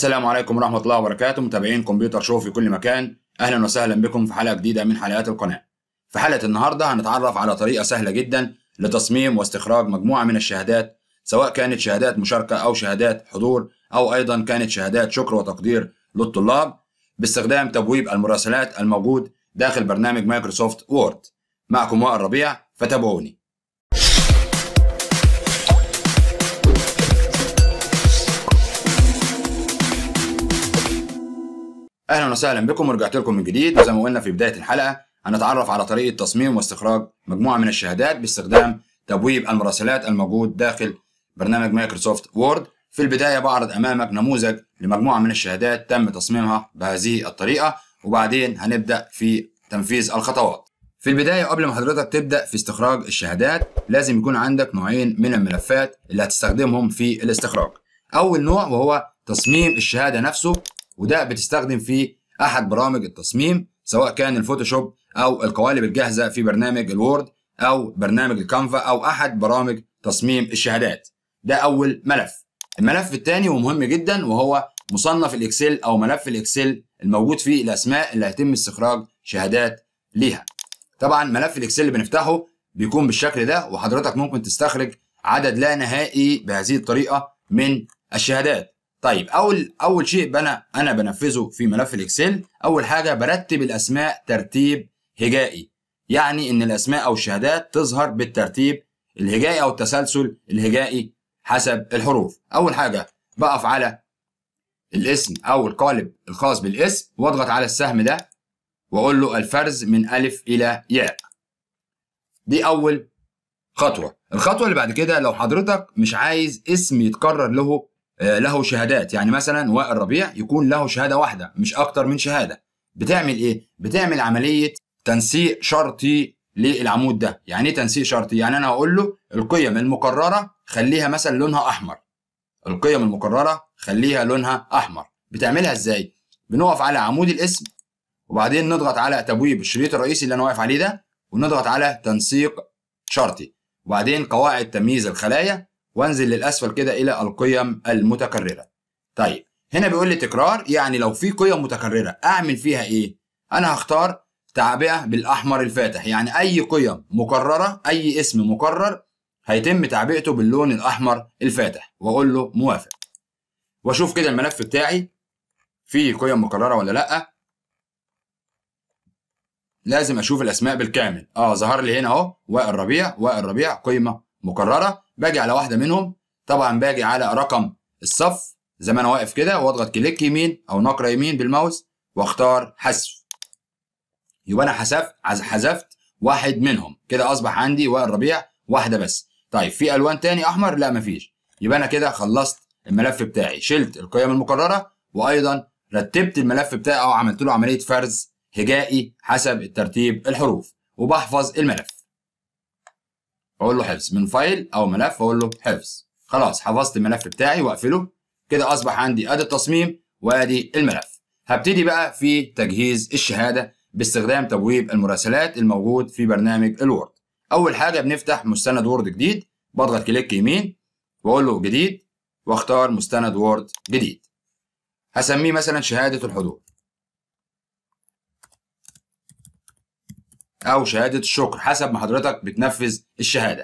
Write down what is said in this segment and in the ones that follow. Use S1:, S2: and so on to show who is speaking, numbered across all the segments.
S1: السلام عليكم ورحمة الله وبركاته متابعين كمبيوتر شو في كل مكان أهلا وسهلا بكم في حلقة جديدة من حلقات القناة في حلقة النهاردة هنتعرف على طريقة سهلة جدا لتصميم واستخراج مجموعة من الشهادات سواء كانت شهادات مشاركة أو شهادات حضور أو أيضا كانت شهادات شكر وتقدير للطلاب باستخدام تبويب المراسلات الموجود داخل برنامج مايكروسوفت وورد معكم وائل ربيع فتابعوني اهلا وسهلا بكم ورجعت لكم من جديد وزي ما قلنا في بدايه الحلقه هنتعرف على طريقه تصميم واستخراج مجموعه من الشهادات باستخدام تبويب المراسلات الموجود داخل برنامج مايكروسوفت وورد في البدايه بعرض امامك نموذج لمجموعه من الشهادات تم تصميمها بهذه الطريقه وبعدين هنبدا في تنفيذ الخطوات في البداية قبل ما حضرتك تبدأ في استخراج الشهادات لازم يكون عندك نوعين من الملفات اللي هتستخدمهم في الاستخراج أول نوع وهو تصميم الشهادة نفسه وده بتستخدم فيه احد برامج التصميم سواء كان الفوتوشوب او القوالب الجاهزه في برنامج الوورد او برنامج الكانفا او احد برامج تصميم الشهادات ده اول ملف الملف الثاني ومهم جدا وهو مصنف الاكسل او ملف الاكسل الموجود فيه الاسماء اللي هيتم استخراج شهادات ليها طبعا ملف الاكسل اللي بنفتحه بيكون بالشكل ده وحضرتك ممكن تستخرج عدد لا نهائي بهذه الطريقه من الشهادات طيب اول اول شيء بنا انا بنفذه في ملف الاكسل اول حاجه برتب الاسماء ترتيب هجائي يعني ان الاسماء او الشهادات تظهر بالترتيب الهجائي او التسلسل الهجائي حسب الحروف اول حاجه بقف على الاسم او القالب الخاص بالاسم واضغط على السهم ده واقول له الفرز من الف الى ياء دي اول خطوه الخطوه اللي بعد كده لو حضرتك مش عايز اسم يتكرر له آه، له شهادات يعني مثلا وائل ربيع يكون له شهاده واحده مش اكتر من شهاده بتعمل ايه بتعمل عمليه تنسيق شرطي للعمود ده يعني ايه تنسيق شرطي يعني انا أقول له القيم المقرره خليها مثلا لونها احمر القيم المقرره خليها لونها احمر بتعملها ازاي بنقف على عمود الاسم وبعدين نضغط على تبويب الشريط الرئيسي اللي انا واقف عليه ده ونضغط على تنسيق شرطي وبعدين قواعد تمييز الخلايا وانزل للاسفل كده الى القيم المتكرره طيب هنا بيقول لي تكرار يعني لو في قيم متكرره اعمل فيها ايه انا هختار تعبئه بالاحمر الفاتح يعني اي قيم مكرره اي اسم مكرر هيتم تعبئته باللون الاحمر الفاتح واقول له موافق واشوف كده الملف بتاعي فيه قيم مكرره ولا لا لازم اشوف الاسماء بالكامل اه ظهر لي هنا اهو وائل ربيع وائل ربيع قيمه مكرره باجي على واحده منهم طبعا باجي على رقم الصف زي ما انا واقف كده واضغط كليك يمين او نقره يمين بالماوس واختار حذف يبقى انا حذفت حذفت واحد منهم كده اصبح عندي وائل ربيع واحده بس طيب في الوان تاني احمر لا مفيش يبقى انا كده خلصت الملف بتاعي شلت القيم المكرره وايضا رتبت الملف بتاعي او عملت له عمليه فرز هجائي حسب الترتيب الحروف وبحفظ الملف اقول له حفظ من فايل او ملف اقول له حفظ خلاص حفظت الملف بتاعي واقفله كده اصبح عندي ادي التصميم وادي الملف هبتدي بقى في تجهيز الشهاده باستخدام تبويب المراسلات الموجود في برنامج الوورد اول حاجه بنفتح مستند وورد جديد بضغط كليك يمين واقول له جديد واختار مستند وورد جديد هسميه مثلا شهاده الحضور أو شهادة الشكر حسب ما حضرتك بتنفذ الشهادة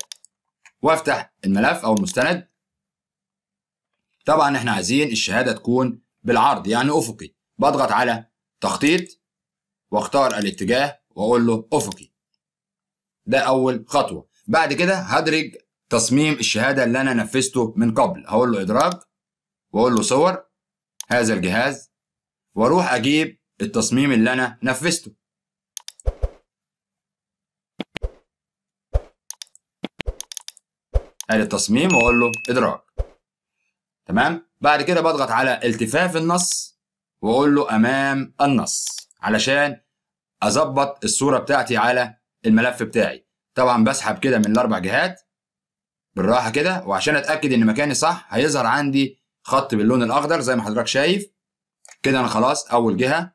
S1: وأفتح الملف أو المستند طبعا إحنا عايزين الشهادة تكون بالعرض يعني أفقي بضغط على تخطيط واختار الاتجاه وأقول له أفقي ده أول خطوة بعد كده هدرج تصميم الشهادة اللي أنا نفذته من قبل هقول له إدراج وأقول له صور هذا الجهاز وأروح أجيب التصميم اللي أنا نفذته آلة التصميم وأقول له إدراج تمام بعد كده بضغط على التفاف النص وأقول له أمام النص علشان أظبط الصورة بتاعتي على الملف بتاعي طبعا بسحب كده من الأربع جهات بالراحة كده وعشان أتأكد إن مكاني صح هيظهر عندي خط باللون الأخضر زي ما حضرتك شايف كده أنا خلاص أول جهة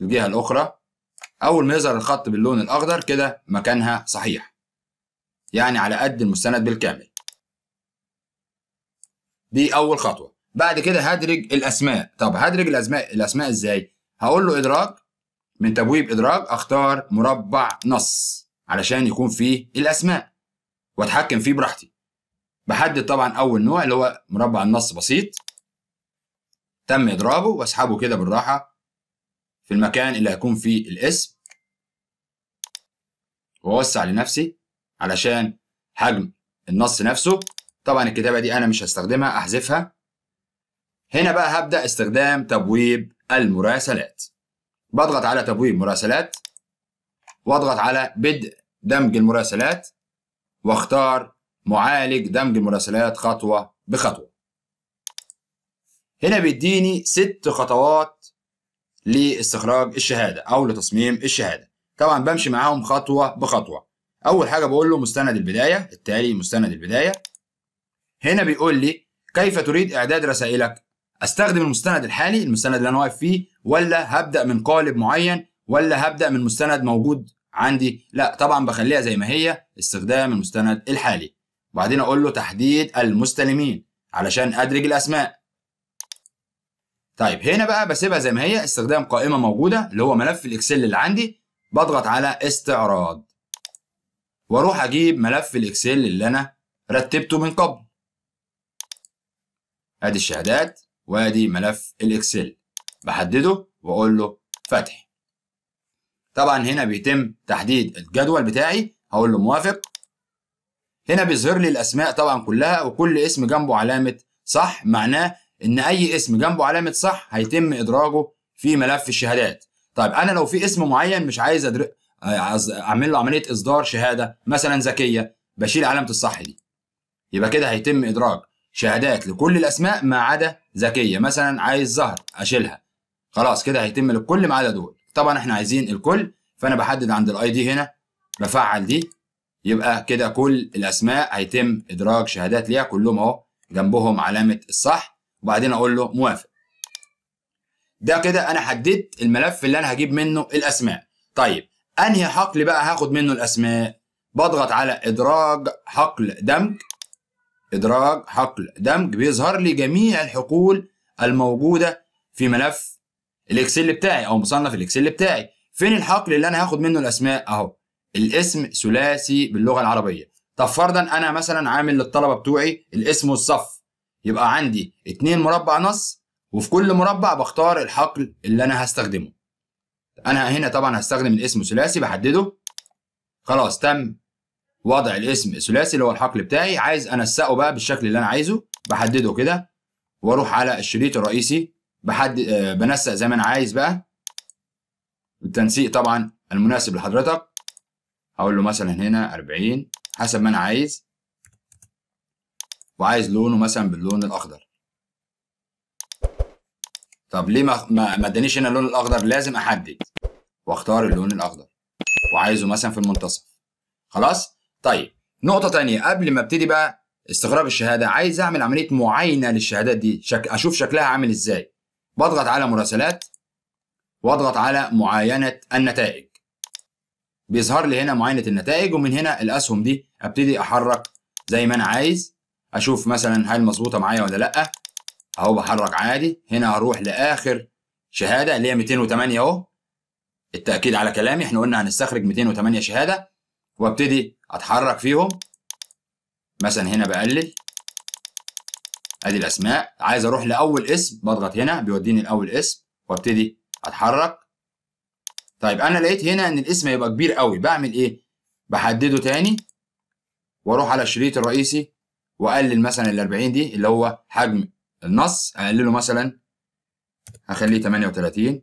S1: الجهة الأخرى أول ما يظهر الخط باللون الأخضر كده مكانها صحيح يعني على قد المستند بالكامل دي اول خطوه بعد كده هدرج الاسماء طب هدرج الاسماء الاسماء ازاي هقول له ادراج من تبويب ادراج اختار مربع نص علشان يكون فيه الاسماء واتحكم فيه براحتي بحدد طبعا اول نوع اللي هو مربع النص بسيط تم اضرابه واسحبه كده بالراحه في المكان اللي هيكون فيه الاسم واوسع لنفسي علشان حجم النص نفسه طبعا الكتابه دي انا مش هستخدمها احذفها هنا بقى هبدا استخدام تبويب المراسلات بضغط على تبويب مراسلات واضغط على بدء دمج المراسلات واختار معالج دمج المراسلات خطوه بخطوه هنا بيديني ست خطوات لاستخراج الشهاده او لتصميم الشهاده طبعا بمشي معاهم خطوه بخطوه اول حاجه بقول له مستند البدايه التالي مستند البدايه هنا بيقول لي كيف تريد اعداد رسائلك استخدم المستند الحالي المستند اللي انا واقف فيه ولا هبدا من قالب معين ولا هبدا من مستند موجود عندي لا طبعا بخليها زي ما هي استخدام المستند الحالي وبعدين اقول له تحديد المستلمين علشان ادرج الاسماء طيب هنا بقى بسيبها زي ما هي استخدام قائمه موجوده اللي هو ملف الاكسل اللي عندي بضغط على استعراض واروح اجيب ملف الاكسل اللي انا رتبته من قبل ادي الشهادات وادي ملف الاكسل بحدده واقول له فتح طبعا هنا بيتم تحديد الجدول بتاعي هقول له موافق هنا بيظهر لي الاسماء طبعا كلها وكل اسم جنبه علامه صح معناه ان اي اسم جنبه علامه صح هيتم ادراجه في ملف الشهادات طيب انا لو في اسم معين مش عايز أدر... اعمل له عمليه اصدار شهاده مثلا ذكيه بشيل علامه الصح دي يبقى كده هيتم ادراج شهادات لكل الاسماء ما عدا ذكيه مثلا عايز زهر اشيلها خلاص كده هيتم لكل ما عدا دول طبعا احنا عايزين الكل فانا بحدد عند الاي دي هنا بفعل دي يبقى كده كل الاسماء هيتم ادراج شهادات ليها كلهم اهو جنبهم علامه الصح وبعدين اقول له موافق ده كده انا حددت الملف اللي انا هجيب منه الاسماء طيب انهي حقل بقى هاخد منه الاسماء بضغط على ادراج حقل دمج ادراج حقل دمج بيظهر لي جميع الحقول الموجوده في ملف الاكسل بتاعي او مصنف الاكسل بتاعي فين الحقل اللي انا هاخد منه الاسماء اهو الاسم ثلاثي باللغه العربيه طب فرضا انا مثلا عامل للطلبه بتوعي الاسم والصف يبقى عندي اتنين مربع نص وفي كل مربع بختار الحقل اللي انا هستخدمه انا هنا طبعا هستخدم الاسم ثلاثي بحدده خلاص تم وضع الاسم الثلاثي اللي هو الحقل بتاعي عايز انسقه بقى بالشكل اللي انا عايزه بحدده كده واروح على الشريط الرئيسي بحد أه بنسق زي ما انا عايز بقى التنسيق طبعا المناسب لحضرتك هقول له مثلا هنا 40 حسب ما انا عايز وعايز لونه مثلا باللون الاخضر طب ليه ما ما ادانيش هنا اللون الاخضر لازم احدد واختار اللون الاخضر وعايزه مثلا في المنتصف خلاص طيب نقطه ثانيه قبل ما ابتدي بقى استغراب الشهاده عايز اعمل عمليه معاينه للشهادات دي شك... اشوف شكلها عامل ازاي بضغط على مراسلات واضغط على معاينه النتائج بيظهر لي هنا معاينه النتائج ومن هنا الاسهم دي ابتدي احرك زي ما انا عايز اشوف مثلا هل مظبوطه معايا ولا لا اهو بحرك عادي هنا هروح لاخر شهاده اللي هي 208 اهو التاكيد على كلامي احنا قلنا هنستخرج 208 شهاده وابتدي اتحرك فيهم مثلا هنا بقلل ادي الاسماء عايز اروح لاول اسم بضغط هنا بيوديني لاول اسم وابتدي اتحرك طيب انا لقيت هنا ان الاسم هيبقى كبير قوي بعمل ايه بحدده تاني واروح على الشريط الرئيسي واقلل مثلا ال 40 دي اللي هو حجم النص هقلله مثلا هخليه 38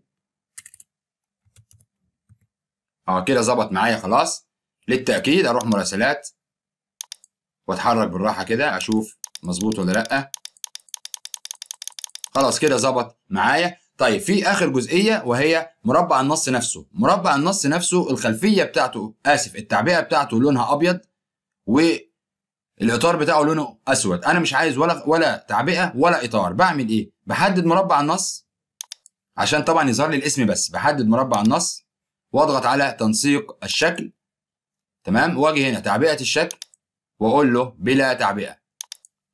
S1: اه كده ظبط معايا خلاص للتأكيد اروح مراسلات واتحرك بالراحة كده اشوف مظبوط ولا لأ خلاص كده ظبط معايا طيب في اخر جزئيه وهي مربع النص نفسه مربع النص نفسه الخلفيه بتاعته اسف التعبئه بتاعته لونها ابيض و الاطار بتاعه لونه اسود انا مش عايز ولا ولا تعبئه ولا اطار بعمل ايه بحدد مربع النص عشان طبعا يظهر لي الاسم بس بحدد مربع النص واضغط على تنسيق الشكل تمام واجي هنا تعبئه الشكل واقول له بلا تعبئه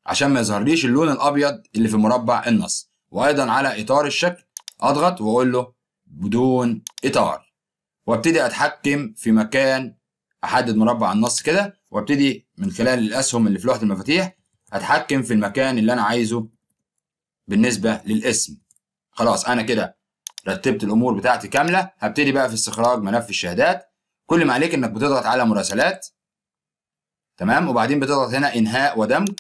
S1: عشان ما يظهرليش اللون الابيض اللي في مربع النص وايضا على اطار الشكل اضغط واقول له بدون اطار وابتدي اتحكم في مكان احدد مربع النص كده وابتدي من خلال الاسهم اللي في لوحه المفاتيح اتحكم في المكان اللي انا عايزه بالنسبه للاسم خلاص انا كده رتبت الامور بتاعتي كامله هبتدي بقى في استخراج ملف الشهادات كل ما عليك انك بتضغط على مراسلات تمام وبعدين بتضغط هنا انهاء ودمج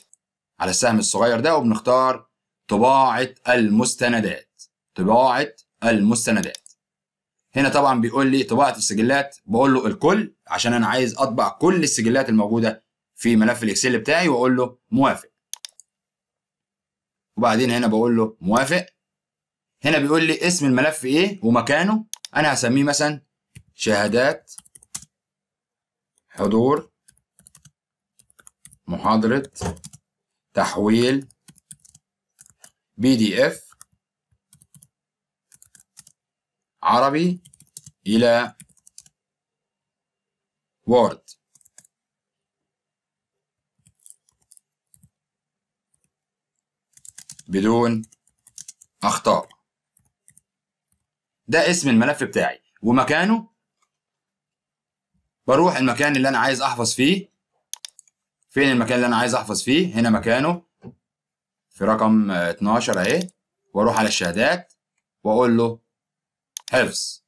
S1: على السهم الصغير ده وبنختار طباعه المستندات طباعه المستندات هنا طبعا بيقول لي طباعه السجلات بقول له الكل عشان انا عايز اطبع كل السجلات الموجوده في ملف الاكسل بتاعي واقول له موافق وبعدين هنا بقول له موافق هنا بيقول لي اسم الملف ايه ومكانه انا هسميه مثلا شهادات حضور محاضره تحويل بي دي اف عربي إلى وورد بدون أخطاء ده اسم الملف بتاعي ومكانه بروح المكان اللي أنا عايز أحفظ فيه فين المكان اللي أنا عايز أحفظ فيه هنا مكانه في رقم 12 أهي وأروح على الشهادات وأقول له حفظ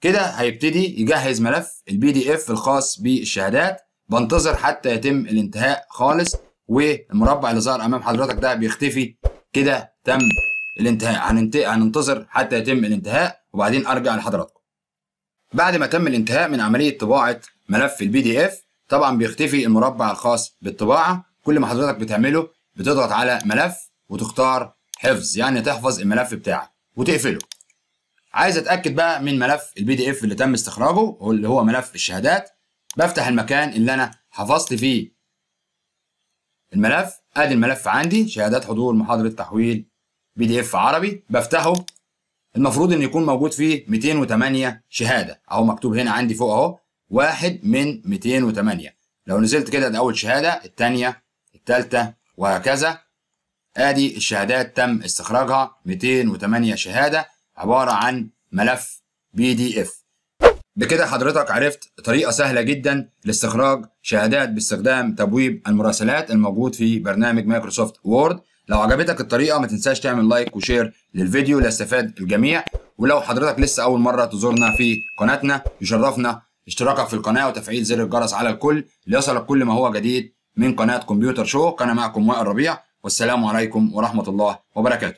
S1: كده هيبتدي يجهز ملف البي دي اف الخاص بالشهادات بنتظر حتى يتم الانتهاء خالص والمربع اللي ظهر امام حضرتك ده بيختفي كده تم الانتهاء هننتظر حتى يتم الانتهاء وبعدين ارجع لحضراتكم بعد ما تم الانتهاء من عمليه طباعه ملف البي دي اف طبعا بيختفي المربع الخاص بالطباعه كل ما حضرتك بتعمله بتضغط على ملف وتختار حفظ يعني تحفظ الملف بتاعك وتقفله عايز اتاكد بقى من ملف البي دي اف اللي تم استخراجه واللي هو ملف الشهادات بفتح المكان اللي انا حفظت فيه الملف ادي الملف عندي شهادات حضور محاضره تحويل بي دي اف عربي بفتحه المفروض ان يكون موجود فيه 208 شهاده اهو مكتوب هنا عندي فوق اهو واحد من 208 لو نزلت كده ده اول شهاده الثانيه الثالثه وهكذا ادي الشهادات تم استخراجها 208 شهاده عبارة عن ملف بي دي اف بكده حضرتك عرفت طريقة سهلة جدا لاستخراج شهادات باستخدام تبويب المراسلات الموجود في برنامج مايكروسوفت وورد لو عجبتك الطريقة ما تنساش تعمل لايك وشير للفيديو ليستفاد الجميع ولو حضرتك لسه أول مرة تزورنا في قناتنا يشرفنا اشتراكك في القناة وتفعيل زر الجرس على الكل ليصلك كل ما هو جديد من قناة كمبيوتر شو كان معكم وائل ربيع والسلام عليكم ورحمة الله وبركاته